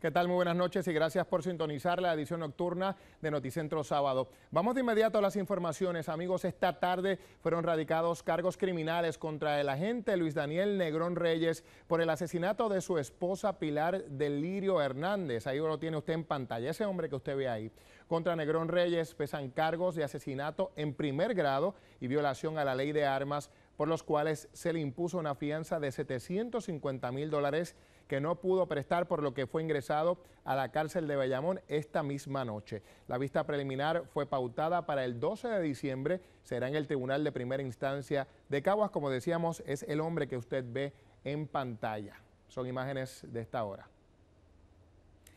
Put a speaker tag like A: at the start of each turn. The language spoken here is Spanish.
A: ¿Qué tal? Muy buenas noches y gracias por sintonizar la edición nocturna de Noticentro Sábado. Vamos de inmediato a las informaciones. Amigos, esta tarde fueron radicados cargos criminales contra el agente Luis Daniel Negrón Reyes por el asesinato de su esposa Pilar Delirio Hernández. Ahí lo tiene usted en pantalla, ese hombre que usted ve ahí. Contra Negrón Reyes pesan cargos de asesinato en primer grado y violación a la ley de armas por los cuales se le impuso una fianza de 750 mil dólares que no pudo prestar por lo que fue ingresado a la cárcel de Bayamón esta misma noche. La vista preliminar fue pautada para el 12 de diciembre, será en el Tribunal de Primera Instancia de Caguas, como decíamos, es el hombre que usted ve en pantalla. Son imágenes de esta hora.